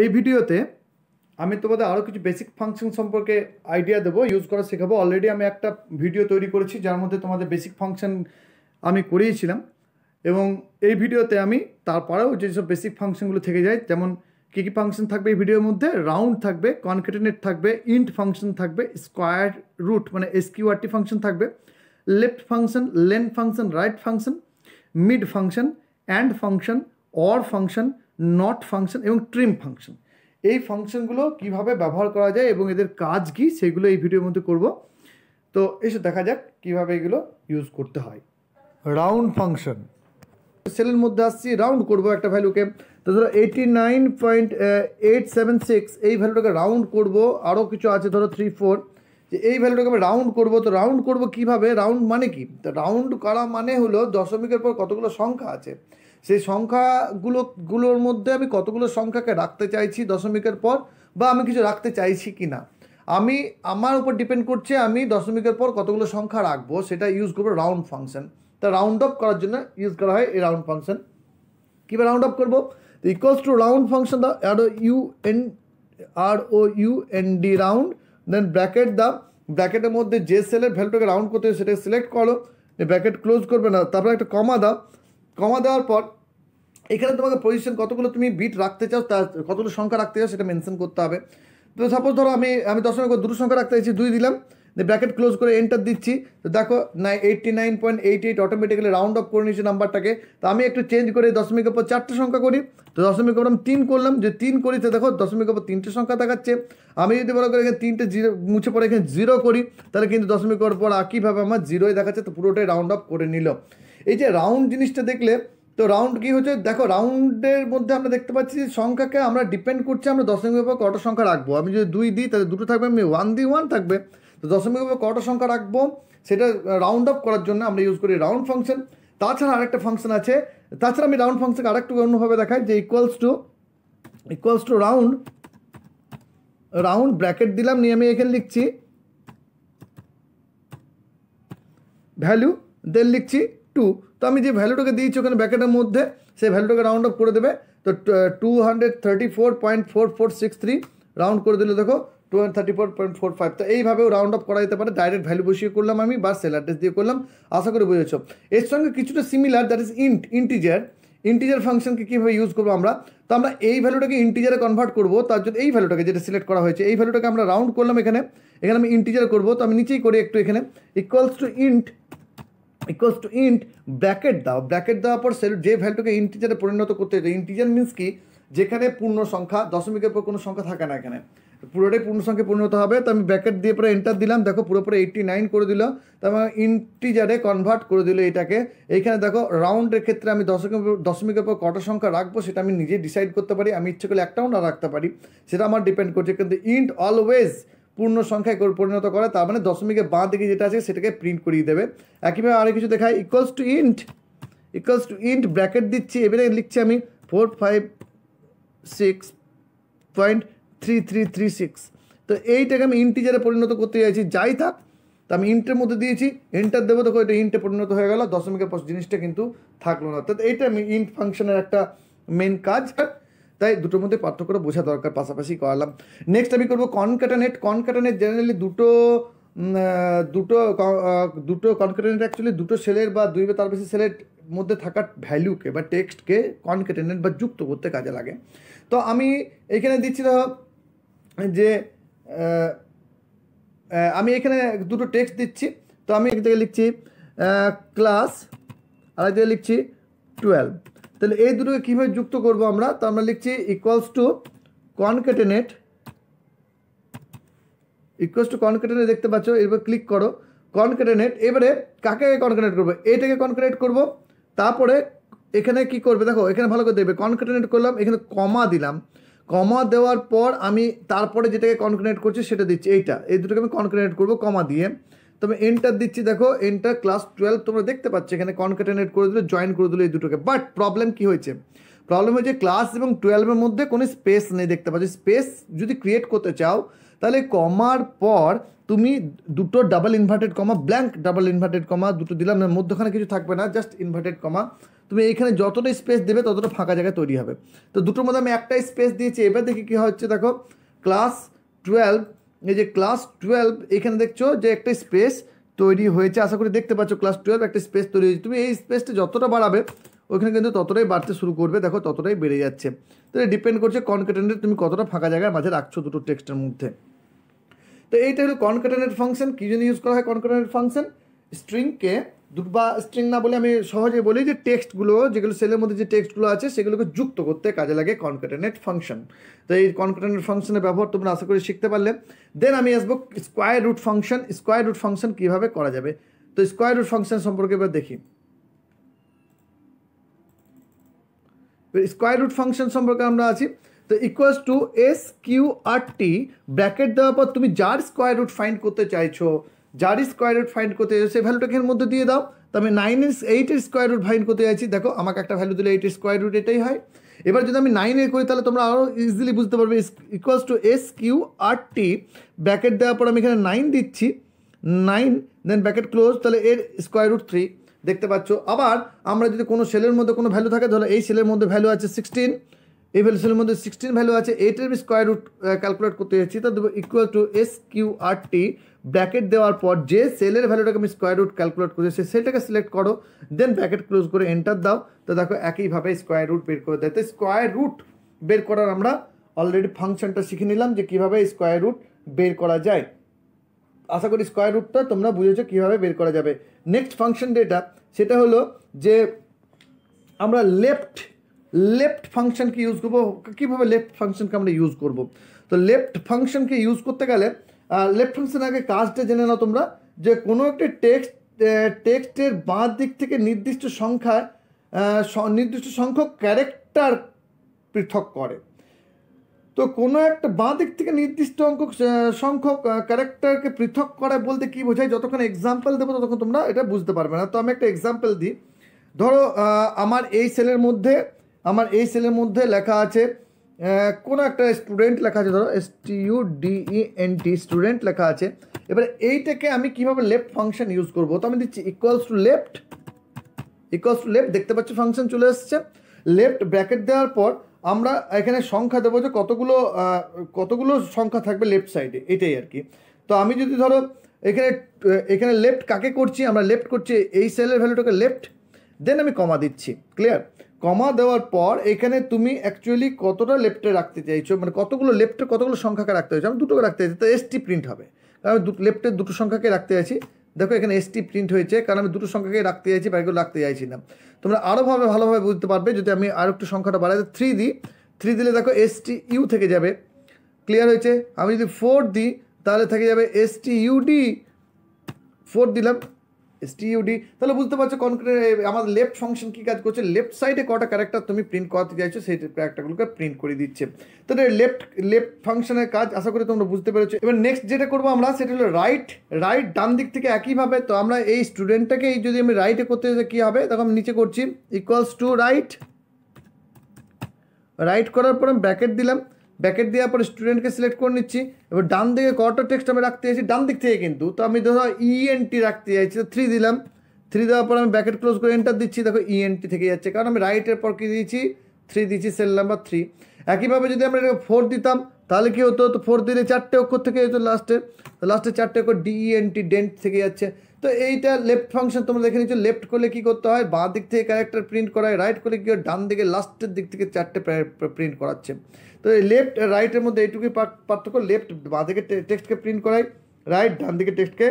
এই ভিডিওতে আমি তোমাদের আরও কিছু বেসিক ফাংশন সম্পর্কে আইডিয়া দেবো ইউজ করা শেখাবো অলরেডি আমি একটা ভিডিও তৈরি করেছি যার মধ্যে তোমাদের বেসিক ফাংশন আমি করিয়েছিলাম এবং এই ভিডিওতে আমি তারপরেও যেসব বেসিক ফাংশনগুলো থেকে যায় যেমন কী কী ফাংশন থাকবে এই ভিডিওর মধ্যে রাউন্ড থাকবে কনকেটেনেট থাকবে ইন্ট ফাংশন থাকবে স্কোয়ার রুট মানে এসকিউআরটি ফাংশন থাকবে left function len function right function mid function and function or function not function এবং ট্রিম ফাংশন এই ফাংশনগুলো কিভাবে ব্যবহার করা যায় এবং এদের কাজ কি সেগুলো এই ভিডিওর মধ্যে করব তো এসে দেখা যাক কিভাবে এগুলো ইউজ করতে হয় রাউন্ড ফাংশন সেলের মধ্যে আসছি রাউন্ড করব একটা ভ্যালুকে তো ধরো eighty nine point eight seven six এই ভ্যালুটাকে রাউন্ড করব আরও কিছু আছে ধরো থ্রি ফোর যে এই ভ্যালুটাকে আমি রাউন্ড করব তো রাউন্ড করব কিভাবে রাউন্ড মানে কি তো রাউন্ড করা মানে হলো দশমিকের পর কতগুলো সংখ্যা আছে সেই সংখ্যাগুলো গুলোর মধ্যে আমি কতগুলো সংখ্যাকে রাখতে চাইছি দশমিকের পর বা আমি কিছু রাখতে চাইছি কি না আমি আমার উপর ডিপেন্ড করছে আমি দশমিকের পর কতগুলো সংখ্যা রাখবো সেটা ইউজ করবো রাউন্ড ফাংশন তা রাউন্ড অফ করার জন্য ইউজ করা হয় এই রাউন্ড ফাংশন কীভাবে রাউন্ড অফ করবো equals to round function the R U N R O U N D round then bracket the ব্র্যাকেটের মধ্যে যে সেলের ভ্যালুটাকে রাউন্ড করতে হবে সেটাকে সিলেক্ট করো ব্র্যাকেট ক্লোজ করবে না তারপরে একটা কমা দাও কমা দেওয়ার পর এখানে তোমাকে পজিশন কতগুলো তুমি বিট রাখতে চাও তার কতগুলো সংখ্যা রাখতে চাও সেটা মেনশন করতে হবে তো সাপোজ ধরো আমি আমি দশমিক দুটো সংখ্যা রাখতে চাইছি দুই দিলাম ব্র্যাকেট ক্লোজ করে এন্টার দিচ্ছি তো দেখো না eighty nine point eight eight automatically round off করে নিয়েছি নাম্বারটাকে তো আমি একটু চেঞ্জ করে দশমিকের পর চারটে সংখ্যা করি তো দশমিকের পর আমি তিন করলাম যে তিন করি তো দেখো দশমিকের পর তিনটে সংখ্যা দেখাচ্ছে আমি যদি বলো করে এখানে তিনটে জিরো মুছে পরে এখানে জিরো করি তাহলে কিন্তু দশমিকের পর আর কীভাবে আমার জিরোই দেখাচ্ছে তো পুরোটাই রাউন্ড অফ করে নিল এই যে রাউন্ড জিনিসটা দেখলে তো রাউন্ড কী হচ্ছে দেখো রাউন্ডের মধ্যে আমরা দেখতে পাচ্ছি সংখ্যাকে আমরা ডিপেন্ড করছি আমরা দশমিক উপর কটা সংখ্যা রাখবো আমি যদি দুই দিই তাহলে দুটো থাকবে আমি ওয়ান দিই ওয়ান থাকবে তো দশমিক উপর কটা সংখ্যা রাখবো সেটা রাউন্ড আপ করার জন্য আমরা ইউজ করি রাউন্ড ফাংশন তাছাড়া আরেকটা ফাংশন আছে তাছাড়া আমি রাউন্ড ফাংশনকে আরেকটু অন্যভাবে দেখাই যে equals to equals to round round bracket দিলাম নিয়ে আমি এখানে লিখছি ভ্যালু দেন লিখছি টু তো আমি যে ভ্যালুটাকে দিয়েছি ওখানে ব্যাকেটের মধ্যে সেই ভ্যালুটাকে রাউন্ড অফ করে দেবে তো two hundred thirty four point four four six three round করে দিলে দেখো two thirty four point four five তো এইভাবেও রাউন্ড অফ করা যেতে পারে ডাইরেক্ট ভ্যালু বসিয়ে করলাম আমি বা সেল অ্যাড্রেস দিয়ে করলাম আশা করি বুঝেছ এর সঙ্গে কিছুটা similar that is int integer integer ফাংশনকে কীভাবে ইউজ করবো আমরা তো আমরা এই ভ্যালুটাকে ইন্টিজারে কনভার্ট করবো তার জন্য এই ভ্যালুটাকে যেটা সিলেক্ট করা হয়েছে এই ভ্যালুটাকে আমরা রাউন্ড করলাম এখানে এখানে আমি ইন্টিজার করবো তো আমি নিচেই করি একটু এখানে equals to int equals to int bracket দাও ব্র্যাকেট দেওয়ার পর সেল যে ভ্যালুটাকে ইন্টিজারে পরিণত করতে হতো ইন্টিজার মিনস কি যেখানে পূর্ণ সংখ্যা দশমিকের পর কোনো সংখ্যা থাকে না এখানে পুরোটাই পূর্ণ সংখ্যা পরিণত হবে তো আমি ব্র্যাকেট দিয়ে পরে এন্টার দিলাম দেখো পুরোপুরি এইটটি নাইন করে দিল তারপর ইন্টিজারে কনভার্ট করে দিল এটাকে এইখানে দেখো রাউন্ডের ক্ষেত্রে আমি দশমিক দশমিকের পর কটা সংখ্যা রাখবো সেটা আমি নিজে ডিসাইড করতে পারি আমি ইচ্ছে করলে একটাও না রাখতে পারি সেটা আমার ডিপেন্ড করছে কিন্তু ইন্ট অলওয়েজ পূর্ণ সংখ্যায় পরিণত করা তার মানে দশমিকের বাঁ দিকে যেটা আছে সেটাকে প্রিন্ট করিয়ে দেবে একইভাবে আরও কিছু দেখায় equals to int equals to int bracket দিচ্ছি এবারে লিখছি আমি four five six point three three three six তো এইটাকে আমি ইন্টিজারে পরিণত করতে চাইছি যাই থাক তা আমি ইন্টের মধ্যে দিয়েছি ইন্টার দেবো তো এটা ইন্টে পরিণত হয়ে গেল দশমিকের পর জিনিসটা কিন্তু থাকলো না তো এইটা আমি ইন্ট ফাংশনের একটা মেন কাজ আর তাই দুটোর মধ্যে পার্থক্যটা বোঝা দরকার পাশাপাশি করালাম নেক্সট আমি করবো কনকাটানেট কনকাটানেট জেনারেলি দুটো দুটো দুটো কনকাটানেট অ্যাকচুয়ালি দুটো সেলের বা দুই বা তার বেশি সেলের মধ্যে থাকা ভ্যালুকে বা টেক্সটকে কনকাটানেট বা যুক্ত করতে কাজে লাগে তো আমি এখানে দিচ্ছি ধর যে আমি এখানে দুটো টেক্সট দিচ্ছি তো আমি এক জায়গায় লিখছি ক্লাস আর এক জায়গায় লিখছি টুয়েলভ তাহলে এই দুটোকে কীভাবে যুক্ত করব আমরা তো আমরা লিখছি equals to concatenate equals to concatenate দেখতে পাচ্ছ এরপর ক্লিক করো কনকেটেনেট এবারে কাকে কনকেনেট করবো এইটাকে কনকেনেট করব তারপরে এখানে কি করবে দেখো এখানে ভালো করে দেখবে কনকেটেনেট করলাম এখানে কমা দিলাম কমা দেওয়ার পর আমি তারপরে যেটাকে কনকেনেট করছি সেটা দিচ্ছি এইটা এই দুটোকে আমি কনকেনেট করবো কমা দিয়ে তবে এন্টার দিচ্ছি দেখো এন্টার ক্লাস টুয়েলভ তোমরা দেখতে পাচ্ছ এখানে কনকেটেনেট করে দিলে জয়েন করে দিলো এই দুটোকে বাট প্রবলেম কি হয়েছে প্রবলেম হয়েছে ক্লাস এবং টুয়েলভের মধ্যে কোনো স্পেস নেই দেখতে পাচ্ছ স্পেস যদি ক্রিয়েট করতে চাও তাহলে কমার পর তুমি দুটো double inverted comma blank double inverted comma দুটো দিলাম না মধ্যখানে কিছু থাকবে না জাস্ট ইনভার্টেড কমা তুমি এইখানে যতটা স্পেস দেবে ততটা ফাঁকা জায়গায় তৈরি হবে তো দুটোর মধ্যে আমি একটাই স্পেস দিয়েছি এবার দেখি কী হচ্ছে দেখো ক্লাস টুয়েলভ এই যে ক্লাস টুয়েলভ এখানে দেখছো যে একটা স্পেস তৈরি হয়েছে আশা করি দেখতে পাচ্ছ ক্লাস টুয়েলভ একটা স্পেস তৈরি হয়েছে তুমি এই স্পেসটা যতটা বাড়াবে ওইখানে কিন্তু ততটাই বাড়তে শুরু করবে দেখো ততটাই বেড়ে যাচ্ছে তো ডিপেন্ড করছে কনকেটেন্টের তুমি কতটা ফাঁকা জায়গায় মাঝে রাখছো দুটো টেক্সটের মধ্যে তো এইটা হলো কনকেটেন্টেড ফাংশন কী জন্য ইউজ করা হয় কনকেটেন্টেড ফাংশন স্ট্রিংকে দুর্বা স্ট্রিং না বলে আমি সহজে বলি যে টেক্সটগুলো যেগুলো সেলের মধ্যে যে টেক্সটগুলো আছে সেগুলোকে যুক্ত করতে কাজে লাগে কনকেটেনেট ফাংশন তো এই কনকেটেনেট ফাংশনের ব্যবহার তোমরা আশা করি শিখতে পারলে দেন আমি আসবো square root function square root function কীভাবে করা যাবে তো স্কোয়ার রুট ফাংশন সম্পর্কে এবার দেখি স্কোয়ার রুট ফাংশন সম্পর্কে আমরা আছি তো equals to S Q R T bracket দেওয়ার পর তুমি যার স্কোয়ার রুট ফাইন্ড করতে চাইছো যার স্কোয়ার রুট ফাইন্ড করতে চাইছো সেই ভ্যালুটাকে এর মধ্যে দিয়ে দাও তো আমি নাইন ইস এইটের স্কোয়ার রুট ফাইন্ড করতে চাইছি দেখো আমাকে একটা ভ্যালু দিলে এইটের স্কোয়ার রুট এটাই হয় এবার যদি আমি নাইন এ করি তাহলে তোমরা আরও ইজিলি বুঝতে পারবে equals to S Q R T bracket দেওয়ার পর আমি এখানে নাইন দিচ্ছি নাইন দেন ব্যাকেট ক্লোজ তাহলে এর স্কোয়ার রুট থ্রি দেখতে পাচ্ছ আবার আমরা যদি কোনো সেলের মধ্যে কোনো ভ্যালু থাকে তাহলে এই সেলের মধ্যে ভ্যালু আছে সিক্সটিন এই ভ্যালু সেলের মধ্যে সিক্সটিন ভ্যালু আছে এইটের স্কোয়ার রুট ক্যালকুলেট করতে যাচ্ছি তা equal to S Q R T bracket দেওয়ার পর যে সেলের ভ্যালুটাকে আমি স্কোয়ার রুট ক্যালকুলেট করছি সেটাকে সিলেক্ট করো দেন ব্র্যাকেট ক্লোজ করে এন্টার দাও তো দেখো একইভাবে স্কোয়ার রুট বের করে দেয় তো স্কোয়ার রুট বের করার আমরা অলরেডি ফাংশনটা শিখে নিলাম যে কীভাবে স্কোয়ার রুট বের করা যায় আশা করি স্কোয়ার রুটটা তোমরা বুঝেছো কীভাবে বের করা যাবে নেক্সট ফাংশন যেটা সেটা হলো যে আমরা লেফট লেফট ফাংশনকে ইউজ করবো কীভাবে লেফট ফাংশনকে আমরা ইউজ করব তো লেফট ফাংশনকে ইউজ করতে গেলে লেফট ফাংশন আগে কাজটা জেনে নাও তোমরা যে কোনো একটি টেক্সট টেক্সটের বাঁ দিক থেকে নির্দিষ্ট সংখ্যায় নির্দিষ্ট সংখ্যক ক্যারেক্টার পৃথক করে তো কোনো একটা বাঁ দিক থেকে নির্দিষ্ট অঙ্ক সংখ্যক ক্যারেক্টারকে পৃথক করা বলতে কী বোঝায় যতক্ষণ এক্সাম্পল দেবো ততক্ষণ তোমরা এটা বুঝতে পারবে না তো আমি একটা এক্সাম্পল দিই ধরো আমার এই সেলের মধ্যে আমার এই সেলের মধ্যে লেখা আছে কোনো একটা স্টুডেন্ট লেখা আছে ধরো এসটিউ টি এন টি স্টুডেন্ট লেখা আছে এবারে এইটাকে আমি কিভাবে লেফট ফাংশন ইউজ করবো তো আমি দিচ্ছি equals to left equals to left দেখতে পাচ্ছি ফাংশন চলে এসছে লেফট ব্র্যাকেট দেওয়ার পর আমরা এখানে সংখ্যা দেবো যে কতগুলো কতগুলো সংখ্যা থাকবে লেফট সাইডে এটাই আর কি তো আমি যদি ধরো এখানে এখানে লেফট কাকে করছি আমরা লেফট করছি এই সেলের ভ্যালুটাকে লেফট দেন আমি কমা দিচ্ছি ক্লিয়ার কমা দেওয়ার পর এখানে তুমি অ্যাকচুয়ালি কতটা লেফটে রাখতে চাইছো মানে কতগুলো লেফটে কতগুলো সংখ্যাকে রাখতে চাইছো আমি দুটোকে রাখতে চাইছি তো এসটি প্রিন্ট হবে কারণ আমি লেফটের দুটো সংখ্যাকে রাখতে চাইছি দেখো এখানে এসটি প্রিন্ট হয়েছে কারণ আমি দুটো সংখ্যাকে রাখতে চাইছি বাকিগুলো রাখতে চাইছি না তোমরা আরোভাবে ভালোভাবে বুঝতে পারবে যদি আমি আর একটু সংখ্যাটা বাড়াই থ্রি দিই থ্রি দিলে দেখো এসটি ইউ থেকে যাবে ক্লিয়ার হয়েছে আমি যদি ফোর দিই তাহলে থেকে যাবে এসটি ইউডি ফোর দিলাম এস টিইউডি তাহলে বুঝতে পারছো কনক্রিট আমাদের লেফট ফাংশন কী কাজ করছে লেফট সাইডে কটা ক্যারেক্টার তুমি প্রিন্ট করাতে চাইছো সেই ক্যারেক্টারগুলোকে প্রিন্ট করে দিচ্ছে তাহলে লেফট লেফট ফাংশনের কাজ আশা করি তোমরা বুঝতে পেরেছো এবার নেক্সট যেটা করবো আমরা সেটা হলো রাইট রাইট ডান দিক থেকে একইভাবে তো আমরা এই স্টুডেন্টটাকে যদি আমি রাইটে করতে চাই কী হবে তখন আমি নিচে করছি ইকুয়ালস টু রাইট রাইট করার পর আমি ব্র্যাকেট দিলাম ব্যাকেট দেওয়ার পরে স্টুডেন্টকে সিলেক্ট করে নিচ্ছি এবার ডান দিকে কটা টেক্সট আমি রাখতে চাইছি ডান দিক থেকে কিন্তু তো আমি ধরো ইএনটি e রাখতে চাইছি তো থ্রি দিলাম থ্রি দেওয়ার পর আমি ব্যাকেট ক্লোজ করে এন্টার দিচ্ছি দেখো ইএনটি e থেকে যাচ্ছে কারণ আমি রাইটের পর কী দিয়েছি থ্রি দিয়েছি সেল নাম্বার থ্রি একইভাবে যদি আমরা এটাকে ফোর দিতাম তাহলে কী হতো তো ফোর দিলে চারটে অক্ষর থেকে যেত লাস্টে তো লাস্টে চারটে অক্ষর ডিএনটি ডেন্ট e থেকে যাচ্ছে তো এইটা লেফট ফাংশন তোমরা দেখে নিচ্ছো লেফট করলে কী করতে হয় বাঁ দিক থেকে ক্যারেক্টার প্রিন্ট করায় রাইট করলে কী হয় ডান দিকে লাস্টের দিক থেকে চারটে প্রিন্ট করাচ্ছে তো এই লেফট রাইটের মধ্যে এইটুকুই পার্থক্য লেফট বাঁদিকে টেক্সটকে প্রিন্ট করায় রাইট ডান দিকে টেক্সটকে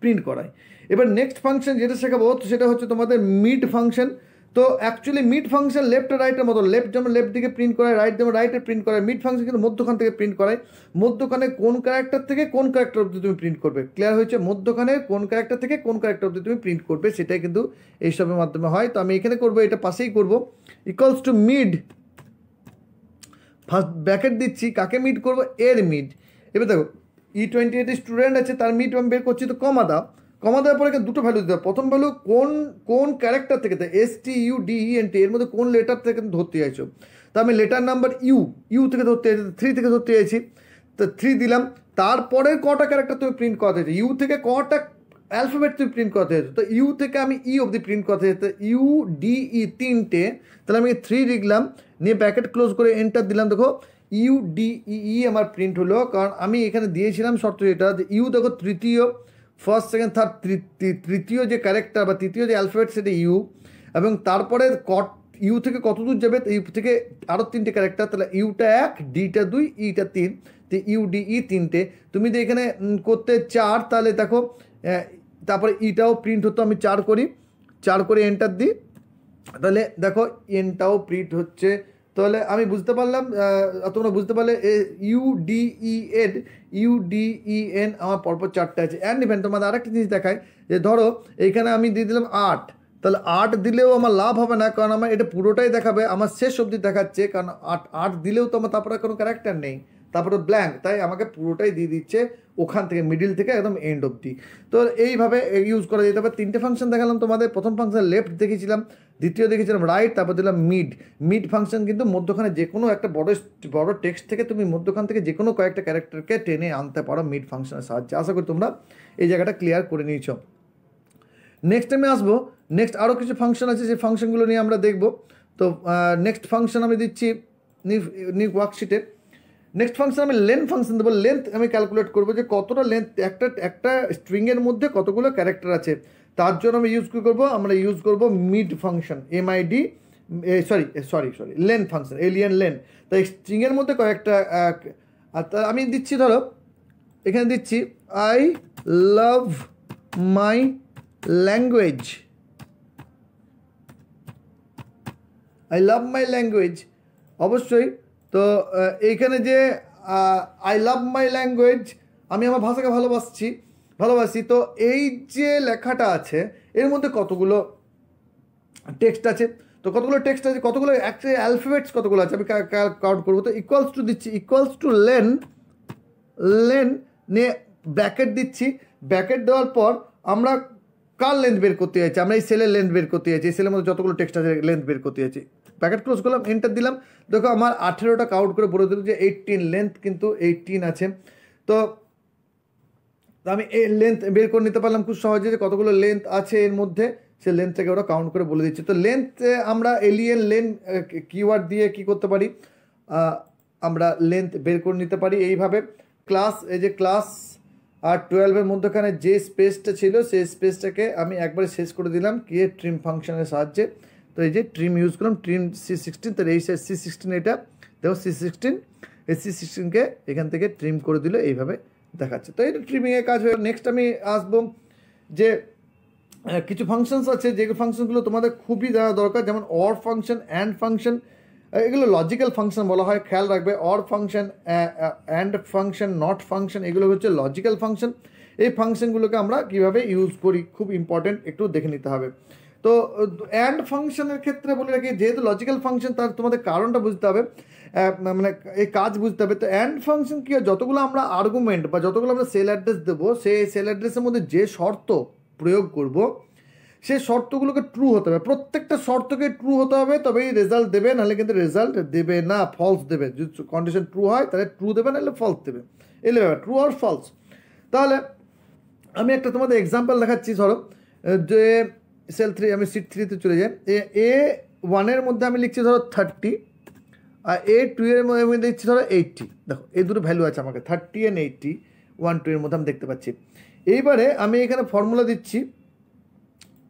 প্রিন্ট করায় এবার নেক্সট ফাংশন যেটা শেখাবো তো সেটা হচ্ছে তোমাদের মিড ফাংশন তো অ্যাকচুয়ালি মিড ফাংশন লেফট রাইটের মতো লেফট যেমন লেফট দিকে প্রিন্ট করায় রাইট যেমন রাইটে প্রিন্ট করায় মিড ফাংশন কিন্তু মধ্যখান থেকে প্রিন্ট করায় মধ্যখানে কোন ক্যারেক্টার থেকে কোন ক্যারেক্টার অবধি তুমি প্রিন্ট করবে ক্লিয়ার হয়েছে মধ্যখানে কোন ক্যারেক্টার থেকে কোন ক্যারেক্টার অবধি তুমি প্রিন্ট করবে সেটাই কিন্তু এইসবের মাধ্যমে হয় তো আমি এখানে করবো এটা পাশেই করবো equals to mid first bracket দিচ্ছি কাকে মিট করবো এর মিট এবার দেখো ই টোয়েন্টি এইটের স্টুডেন্ট আছে তার মিট আমি বের করছি তো কমা দাও কমা দেওয়ার পরে দুটো ভ্যালু দিতে হবে প্রথম ভ্যালু কোন কোন ক্যারেক্টার থেকে S T U D E N T এর মধ্যে কোন লেটার থেকে ধরতে চাইছো তা আমি লেটার নাম্বার ইউ ইউ থেকে ধরতে চাইছি থ্রি থেকে ধরতে চাইছি তো থ্রি দিলাম তারপরের কটা ক্যারেক্টার তুমি প্রিন্ট করাতে চাইছো ইউ থেকে কটা অ্যালফাবেট তুই প্রিন্ট করতে যেত তো ইউ থেকে আমি ই e অবধি প্রিন্ট করতে যেত ইউ ডি ই তিনটে তাহলে আমি থ্রি লিখলাম নিয়ে প্যাকেট ক্লোজ করে এন্টার দিলাম দেখো ইউ ডি ই ই আমার প্রিন্ট হলো কারণ আমি এখানে দিয়েছিলাম শর্ত এটা যে ইউ দেখো তৃতীয় ফার্স্ট সেকেন্ড থার্ড তৃতীয় যে ক্যারেক্টার বা তৃতীয় যে অ্যালফাবেট সেটা ইউ এবং তারপরে কট ইউ থেকে কত দূর যাবে ইউ থেকে আরও তিনটে ক্যারেক্টার তাহলে ইউটা এক ডিটা দুই ইটা e তিন তো ইউ ডি ই তিনটে তুমি যদি এখানে করতে চার তাহলে দেখো তারপরে ইটাও প্রিন্ট হতো আমি চার করি চার করে এন্টার দিই তাহলে দেখো এনটাও প্রিন্ট হচ্ছে তাহলে আমি বুঝতে পারলাম তোমরা বুঝতে পারলে U D E N U D E N আমার পরপর চারটে আছে অ্যান্ড ইভেন তোমাদের আরেকটা জিনিস দেখায় যে ধরো এইখানে আমি দিয়ে দিলাম আট তাহলে আট দিলেও আমার লাভ হবে না কারণ আমার এটা পুরোটাই দেখাবে আমার শেষ অব্দি দেখাচ্ছে কারণ আট আট দিলেও তো আমার তারপরে কোনো ক্যারেক্টার নেই তারপরে ব্ল্যাঙ্ক তাই আমাকে পুরোটাই দিয়ে দিচ্ছে ওখান থেকে মিডিল থেকে একদম এন্ড অবধি তো এইভাবে ইউজ করা যেতে পারে তিনটে ফাংশন দেখালাম তোমাদের প্রথম ফাংশন লেফট দেখেছিলাম দ্বিতীয় দেখেছিলাম রাইট তারপর দিলাম মিড মিড ফাংশন কিন্তু মধ্যখানে যে কোনো একটা বড় বড় টেক্সট থেকে তুমি মধ্যখান থেকে যে কোনো কয়েকটা ক্যারেক্টারকে টেনে আনতে পারো মিড ফাংশনের সাহায্যে আশা করি তোমরা এই জায়গাটা ক্লিয়ার করে নিয়েছ নেক্সট টাইমে আসবো নেক্সট আরও কিছু ফাংশন আছে যে ফাংশনগুলো নিয়ে আমরা দেখব তো নেক্সট ফাংশন আমি দিচ্ছি নিউ নিউ ওয়ার্কশিটে নেক্সট ফাংশন আমি লেন্থ ফাংশন দেবো লেন্থ আমি ক্যালকুলেট করবো যে কতটা লেন্থ একটা একটা স্ট্রিংয়ের মধ্যে কতগুলো ক্যারেক্টার আছে তার জন্য আমি ইউজ কী করবো আমরা ইউজ করবো mid function MID sorry sorry sorry len function এলিয়ান লেন তাই স্ট্রিংয়ের মধ্যে কয়েকটা আমি দিচ্ছি ধরো এখানে দিচ্ছি I love my language I love my language অবশ্যই তো এইখানে যে আই লাভ মাই ল্যাঙ্গুয়েজ আমি আমার ভাষাকে ভালোবাসছি ভালোবাসি তো এই যে লেখাটা আছে এর মধ্যে কতগুলো টেক্সট আছে তো কতগুলো টেক্সট আছে কতগুলো অ্যাকচুয়ালি অ্যালফাবেটস কতগুলো আছে আমি কাউন্ট করবো তো ইকুয়ালস টু দিচ্ছি ইকুয়ালস টু লেন লেন নিয়ে ব্র্যাকেট দিচ্ছি ব্র্যাকেট দেওয়ার পর আমরা কার লেন্থ বের করতে চাইছি আমরা এই সেলের লেন্থ বের করতে চাইছি এই সেলের মধ্যে যতগুলো টেক্সট আছে লেন্থ বের করতে চাইছি প্যাকেট ক্লোজ করলাম এন্টার দিলাম দেখো আমার আঠেরোটা কাউন্ট করে বলে দিল যে এইটিন লেন্থ কিন্তু এইটিন আছে তো আমি এই লেন্থ বের করে নিতে পারলাম খুব সহজে যে কতগুলো লেন্থ আছে এর মধ্যে সে লেন্থ থেকে ওরা কাউন্ট করে বলে দিচ্ছে তো লেন্থে আমরা এলিয়েন লেন্থ কিওয়ার্ড দিয়ে কি করতে পারি আমরা লেন্থ বের করে নিতে পারি এইভাবে ক্লাস এই যে ক্লাস আর টুয়েলভের মধ্যখানে যে স্পেসটা ছিল সেই স্পেসটাকে আমি একবারে শেষ করে দিলাম গিয়ে ট্রিম ফাংশনের সাহায্যে তো এই যে ট্রিম ইউজ করলাম ট্রিম সি সিক্সটিন তাহলে এই সি সিক্সটিন এটা দেখো সি সিক্সটিন এই সি সিক্সটিনকে এখান থেকে ট্রিম করে দিল এইভাবে দেখাচ্ছে তো এটা ট্রিমিংয়ের কাজ হয়ে নেক্সট আমি আসবো যে কিছু ফাংশনস আছে যে ফাংশনগুলো তোমাদের খুবই জানা দরকার যেমন অর ফাংশন অ্যান্ড ফাংশন এগুলো লজিক্যাল ফাংশন বলা হয় খেয়াল রাখবে or function and function not function এগুলো হচ্ছে লজিক্যাল ফাংশন এই ফাংশনগুলোকে আমরা কিভাবে ইউজ করি খুব ইম্পর্টেন্ট একটু দেখে নিতে হবে তো অ্যান্ড ফাংশনের ক্ষেত্রে বলে রাখি যেহেতু লজিক্যাল ফাংশন তার তোমাদের কারণটা বুঝতে হবে মানে এই কাজ বুঝতে হবে তো অ্যান্ড ফাংশন কী হয় যতগুলো আমরা আর্গুমেন্ট বা যতগুলো আমরা সেল অ্যাড্রেস দেবো সেই সেল অ্যাড্রেসের মধ্যে যে শর্ত প্রয়োগ করবো সেই শর্তগুলোকে ট্রু হতে হবে প্রত্যেকটা শর্তকে ট্রু হতে হবে তবেই রেজাল্ট দেবে নাহলে কিন্তু রেজাল্ট দেবে না ফলস দেবে যদি কন্ডিশন ট্রু হয় তাহলে ট্রু দেবে নাহলে ফলস দেবে এলে ব্যাপার ট্রু আর ফলস তাহলে আমি একটা তোমাদের এক্সাম্পল দেখাচ্ছি ধরো যে সেল থ্রি আমি সিট থ্রিতে চলে যাই এ এ ওয়ানের মধ্যে আমি লিখছি ধরো থার্টি আর এ টু এর মধ্যে লিখছি ধরো এইটটি দেখো এই দুটো ভ্যালু আছে আমাকে thirty and eighty one two এর মধ্যে আমি দেখতে পাচ্ছি এইবারে আমি এখানে ফর্মুলা দিচ্ছি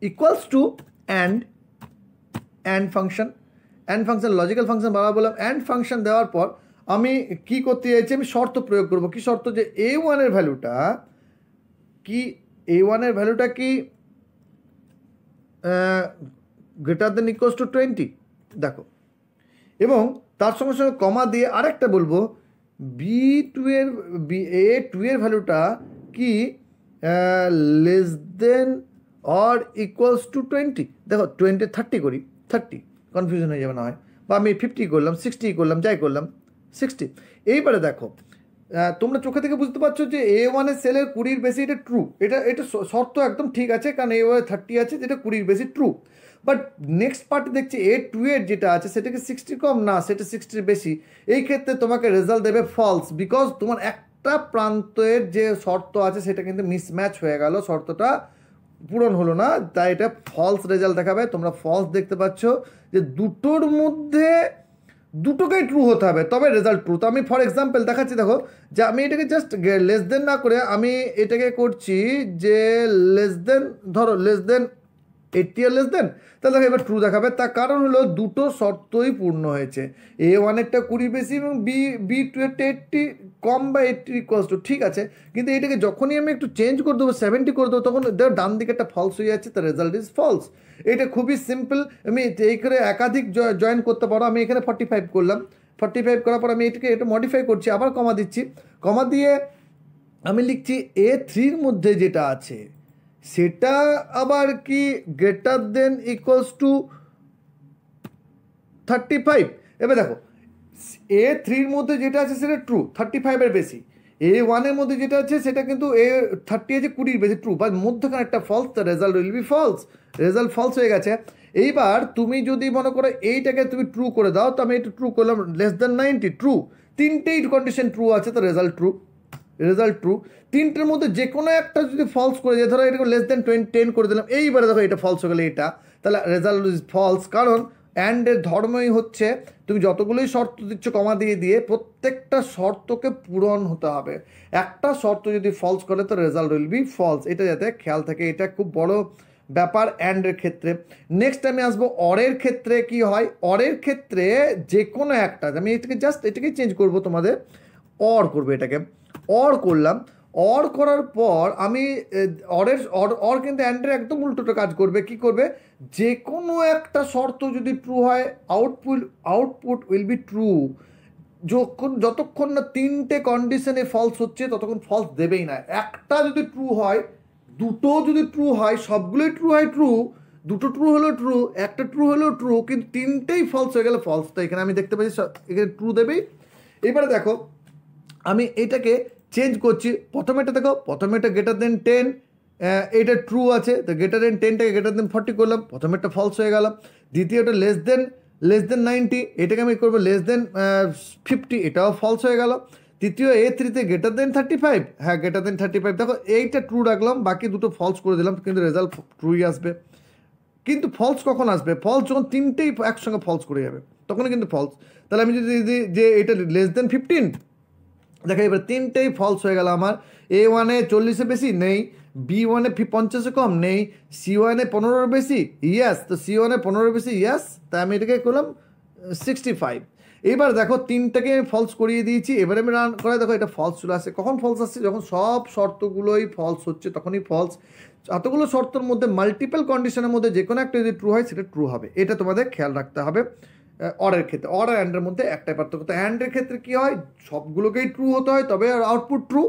equals to and and function and function logical function বাবা বললাম অ্যান্ড ফাংশন দেওয়ার পর আমি কি করতে চাইছি আমি শর্ত প্রয়োগ করব কি শর্ত যে এ ওয়ানের ভ্যালুটা কি এ ওয়ানের ভ্যালুটা কি greater than equals to twenty দেখো এবং তার সঙ্গে সঙ্গে কমা দিয়ে আরেকটা বলবো বি টু এর বি এ টু এর ভ্যালুটা কি less than or equals to twenty দেখো টোয়েন্টি থার্টি করি থার্টি কনফিউশন হয়ে যাবে না হয় বা আমি ফিফটি করলাম সিক্সটি করলাম যাই করলাম সিক্সটি এইবারে দেখো তোমরা চোখে থেকে বুঝতে পারছো যে এ ওয়ানের সেলের কুড়ির বেশি এটা ট্রু এটা এটা শর্ত একদম ঠিক আছে কারণ এ ওয়ানের থার্টি আছে যেটা কুড়ির বেশি ট্রু বাট নেক্সট পার্টে দেখছি এ টু এর যেটা আছে সেটাকে সিক্সটি কম না সেটা সিক্সটির বেশি এই ক্ষেত্রে তোমাকে রেজাল্ট দেবে ফলস বিকজ তোমার একটা প্রান্তের যে শর্ত আছে সেটা কিন্তু মিসম্যাচ হয়ে গেল শর্তটা পূরণ হলো না তাই এটা ফলস রেজাল্ট দেখাবে তোমরা ফলস দেখতে পাচ্ছ যে দুটোর মধ্যে দুটোকেই ট্রু হতে হবে তবে রেজাল্ট ট্রু তো আমি ফর এক্সাম্পল দেখাচ্ছি দেখো যে আমি এটাকে জাস্ট লেস দেন না করে আমি এটাকে করছি যে লেস দেন ধরো লেস দেন এইটটি আর লেস দেন তাহলে দেখো এবার ট্রু দেখাবে তার কারণ হলো দুটো শর্তই পূর্ণ হয়েছে এ ওয়ানেরটা কুড়ি বেশি এবং বি বি টু এইটটি কম বা এইটটি কস্ট টু ঠিক আছে কিন্তু এটাকে যখনই আমি একটু চেঞ্জ করে দেবো সেভেন্টি করে দেবো তখন দেখো ডান দিকে একটা ফলস হয়ে যাচ্ছে তার রেজাল্ট ইজ ফলস এটা খুবই সিম্পল আমি এই করে একাধিক জয়েন করতে পারো আমি এখানে ফর্টি ফাইভ করলাম ফর্টি ফাইভ করার পর আমি এটাকে এটা মডিফাই করছি আবার কমা দিচ্ছি কমা দিয়ে আমি লিখছি এ থ্রির মধ্যে যেটা আছে সেটা আবার কি greater than equals to thirty five এবার দেখো এ থ্রির মধ্যে যেটা আছে সেটা ট্রু থার্টি ফাইভের বেশি এ ওয়ানের মধ্যে যেটা আছে সেটা কিন্তু এ থার্টি আছে কুড়ির বেশি ট্রু বা মধ্যখানে একটা false the result will be false result false হয়ে গেছে এইবার তুমি যদি মনে করো এইটাকে তুমি ট্রু করে দাও তো আমি এটা ট্রু করলাম লেস দ্যান নাইনটি ট্রু তিনটেই কন্ডিশন ট্রু আছে তো রেজাল্ট ট্রু রেজাল্ট ট্রু তিনটের মধ্যে যে কোনো একটা যদি ফলস করে যায় ধরো এটাকে লেস দেন টোয়েন্টি টেন করে দিলাম এইবারে দেখো এটা ফলস হয়ে গেলে এটা তাহলে রেজাল্ট ইজ ফলস কারণ অ্যান্ডের ধর্মই হচ্ছে তুমি যতগুলোই শর্ত দিচ্ছ কমা দিয়ে দিয়ে প্রত্যেকটা শর্তকে পূরণ হতে হবে একটা শর্ত যদি ফলস করে তো রেজাল্ট উইল বি ফলস এটা যাতে খেয়াল থাকে এটা খুব বড় ব্যাপার অ্যান্ডের ক্ষেত্রে নেক্সট আমি আসবো অরের ক্ষেত্রে কি হয় অরের ক্ষেত্রে যে কোনো একটা আমি এটাকে জাস্ট এটাকে চেঞ্জ করব তোমাদের অর করবে এটাকে অর করলাম অর করার পর আমি অরের অর অর কিন্তু অ্যান্ডের একদম উল্টোটা কাজ করবে কি করবে যে কোনো একটা শর্ত যদি ট্রু হয় output output will be true যখন যতক্ষণ না তিনটে কন্ডিশনে ফলস হচ্ছে ততক্ষণ ফলস দেবেই না একটা যদি ট্রু হয় দুটো যদি ট্রু হয় সবগুলোই ট্রু হয় ট্রু দুটো ট্রু হলো ট্রু একটা ট্রু হলো ট্রু কিন্তু তিনটেই ফলস হয়ে গেলে ফলস তো এখানে আমি দেখতে পাচ্ছি এখানে ট্রু দেবেই এবারে দেখো আমি এটাকে চেঞ্জ করছি প্রথমেটা দেখো প্রথমে এটা গ্রেটার দেন টেন এটা ট্রু আছে তো গ্রেটার দেন টেনটাকে গ্রেটার দেন ফর্টি করলাম প্রথমেরটা ফলস হয়ে গেলাম দ্বিতীয়টা less than less than ninety এটাকে আমি করবো লেস দেন ফিফটি এটাও ফলস হয়ে গেল তৃতীয় এ থ্রিতে গ্রেটার দেন থার্টি ফাইভ হ্যাঁ গ্রেটার দেন থার্টি ফাইভ দেখো এইটা ট্রু রাখলাম বাকি দুটো ফলস করে দিলাম কিন্তু রেজাল্ট ট্রুই আসবে কিন্তু ফলস কখন আসবে ফলস যখন তিনটেই একসঙ্গে ফলস করে যাবে তখন কিন্তু ফলস তাহলে আমি যদি যে এটা লেস দেন ফিফটিন দেখা এবার তিনটেই ফলস হয়ে গেল আমার এ ওয়ানে চল্লিশে বেশি নেই বি ওয়ানে পঞ্চাশে কম নেই সি ওয়ানে পনেরোর বেশি ইয়াস তো সি ওয়ানে পনেরোর বেশি ইয়াস তাই আমি এটাকে করলাম সিক্সটি ফাইভ এবার দেখো তিনটাকে আমি ফলস করিয়ে দিয়েছি এবারে আমি রান করে দেখো এটা ফলস চলে আসে কখন ফলস আসছে যখন সব শর্তগুলোই ফলস হচ্ছে তখনই ফলস এতগুলো শর্তর মধ্যে মাল্টিপল কন্ডিশনের মধ্যে যে কোনো একটা যদি ট্রু হয় সেটা ট্রু হবে এটা তোমাদের খেয়াল রাখতে হবে অরের ক্ষেত্রে অর আর অ্যান্ডের মধ্যে একটাই পার্থক্য তো অ্যান্ডের ক্ষেত্রে কী হয় সবগুলোকেই ট্রু হতে হয় তবে আউটপুট ট্রু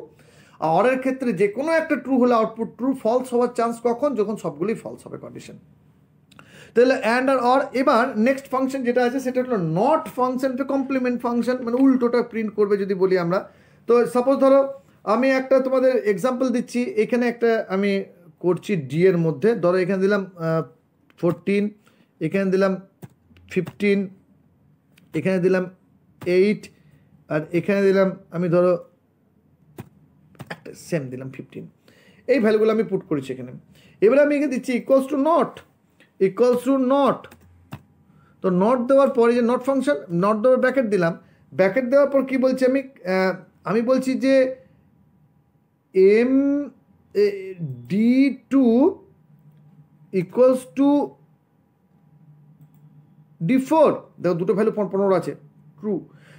আর অরের ক্ষেত্রে যে কোনো একটা ট্রু হলে আউটপুট ট্রু ফলস হওয়ার চান্স কখন যখন সবগুলোই ফলস হবে কন্ডিশন তাহলে অ্যান্ড আর অর এবার নেক্সট ফাংশন যেটা আছে সেটা হলো not function to complement function মানে উল্টোটা প্রিন্ট করবে যদি বলি আমরা তো সাপোজ ধরো আমি একটা তোমাদের এক্সাম্পল দিচ্ছি এখানে একটা আমি করছি ডি এর মধ্যে ধরো এখানে দিলাম ফোরটিন এখানে দিলাম ফিফটিন এখানে দিলাম এইট আর এখানে দিলাম আমি ধরো একটা সেম দিলাম ফিফটিন এই ভ্যালুগুলো আমি পুট করেছি এখানে এবার আমি এখানে দিচ্ছি equals to not equals to not তো নট দেওয়ার পরে যে নট ফাংশন নট দেওয়ার ব্যাকেট দিলাম ব্যাকেট দেওয়ার পর কি বলছি আমি আমি বলছি যে M D two equals to D four দেখো দুটো ভ্যালু পনেরো আছে ট্রু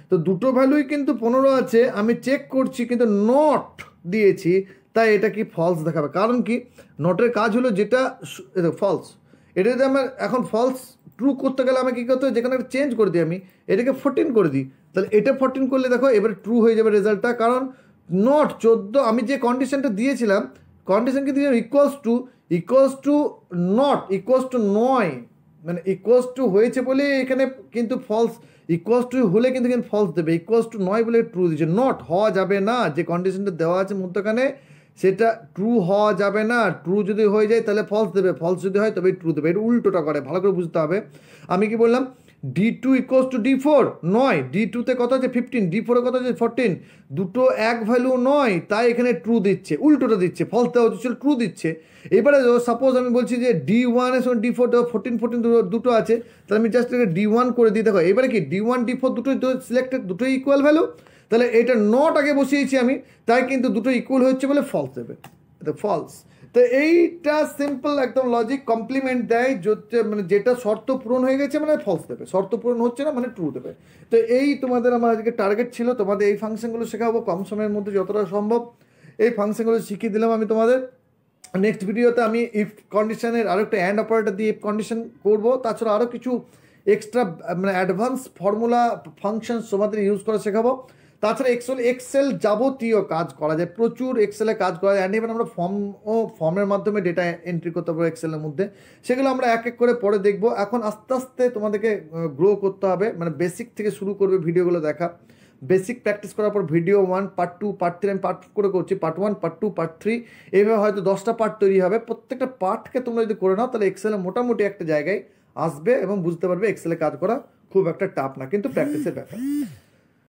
তো দুটো ভ্যালুই কিন্তু পনেরো আছে আমি চেক করছি কিন্তু নট দিয়েছি তাই এটা কি ফলস দেখাবে কারণ কি নটের কাজ হলো যেটা ফলস এটা যদি আমার এখন ফলস ট্রু করতে গেলে আমি কী করতে হবে যেখানে চেঞ্জ করে দিই আমি এটাকে ফোরটিন করে দিই তাহলে এটা ফোরটিন করলে দেখো এবার ট্রু হয়ে যাবে রেজাল্টটা কারণ নট চোদ্দ আমি যে কন্ডিশনটা দিয়েছিলাম কন্ডিশন কি দিয়েছিলাম equals to equals to not equals to নয় মানে ইকুয়াস টু হয়েছে বলে এখানে কিন্তু ফলস ইকুয়াস টু হলে কিন্তু কিন্তু ফলস দেবে ইকুয়াস টু নয় বলে ট্রু দিচ্ছে নট হওয়া যাবে না যে কন্ডিশনটা দেওয়া আছে মধ্যখানে সেটা ট্রু হওয়া যাবে না ট্রু যদি হয়ে যায় তাহলে ফলস দেবে ফলস যদি হয় তবে ট্রু দেবে এটা উল্টোটা করে ভালো করে বুঝতে হবে আমি কি বললাম D two equals to D four নয় ডি টুতে কথা আছে ফিফটিন ডি ফোরে কথা আছে ফোরটিন দুটো এক ভ্যালু নয় তাই এখানে ট্রু দিচ্ছে উল্টোটা দিচ্ছে ফলস দেওয়া হচ্ছে ট্রু দিচ্ছে এবারে সাপোজ আমি বলছি যে ডি ওয়ানের সঙ্গে ডি ফোর ফোরটিন ফোরটিন দুটো আছে তাহলে আমি জাস্ট এটাকে ডি ওয়ান করে দিই দেখো এবারে কি ডি ওয়ান ডি ফোর দুটোই সিলেক্টেড দুটোই ইকুয়াল ভ্যালু তাহলে এটা নট আগে বসিয়েছি আমি তাই কিন্তু দুটো ইকুয়াল হচ্ছে বলে ফলস দেবে এটা ফলস তো এইটা সিম্পল একদম লজিক কমপ্লিমেন্ট দেয় মানে যেটা শর্ত পূরণ হয়ে গেছে মানে ফলস দেবে শর্ত পূরণ হচ্ছে না মানে ট্রু দেবে তো এই তোমাদের আমার আজকে টার্গেট ছিল তোমাদের এই ফাংশনগুলো শেখাবো কম সময়ের মধ্যে যতটা সম্ভব এই ফাংশনগুলো শিখিয়ে দিলাম আমি তোমাদের নেক্সট ভিডিওতে আমি ইফ কন্ডিশনের আরও একটা অ্যান্ড অপারেটার দিয়ে ইফ কন্ডিশন করবো তাছাড়া আরও কিছু এক্সট্রা মানে অ্যাডভান্স ফর্মুলা ফাংশনস তোমাদের ইউজ করা শেখাবো তাছাড়া এক্সেল এক্সেল যাবতীয় কাজ করা যায় প্রচুর এক্সেলে কাজ করা যায় অ্যান্ড ইভেন আমরা ফর্ম ও ফর্মের মাধ্যমে ডেটা এন্ট্রি করতে পারবো এক্সেলের মধ্যে সেগুলো আমরা এক এক করে পরে দেখব এখন আস্তে আস্তে তোমাদেরকে গ্রো করতে হবে মানে বেসিক থেকে শুরু করবে ভিডিওগুলো দেখা বেসিক প্র্যাকটিস করার পর video one part two part three আমি পার্ট করে করছি part one part two part three এইভাবে হয়তো দশটা পার্ট তৈরি হবে প্রত্যেকটা পার্টকে তোমরা যদি করে নাও তাহলে এক্সেলে মোটামুটি একটা জায়গায় আসবে এবং বুঝতে পারবে এক্সেলে কাজ করা খুব একটা টাফ না কিন্তু প্র্যাকটিসের ব্যাপার